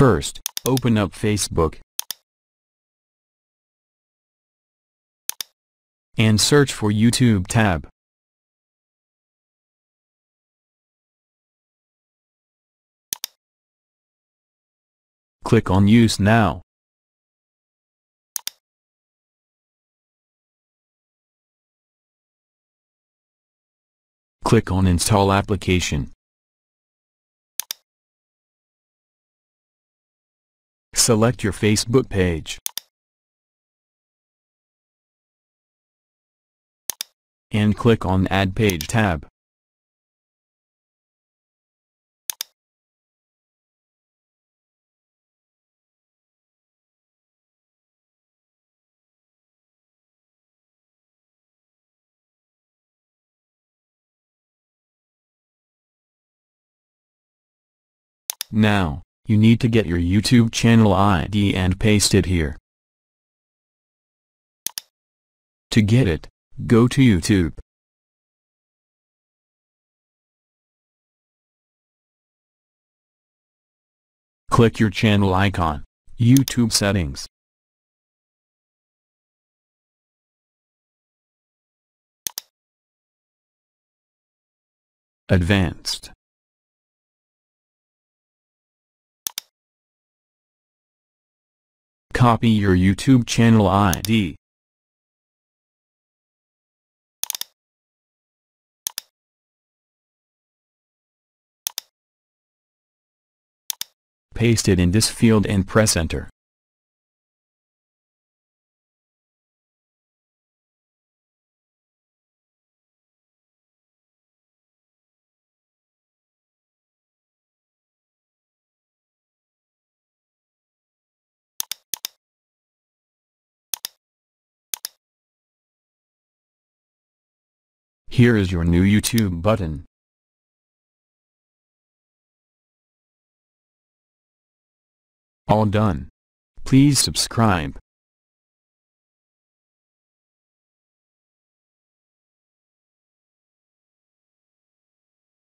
First, open up Facebook. And search for YouTube tab. Click on Use Now. Click on Install Application. Select your Facebook page. And click on Add Page tab. Now, you need to get your YouTube channel ID and paste it here. To get it, go to YouTube. Click your channel icon, YouTube settings. Advanced copy your YouTube channel ID. Paste it in this field and press enter. Here is your new YouTube button. All done. Please subscribe.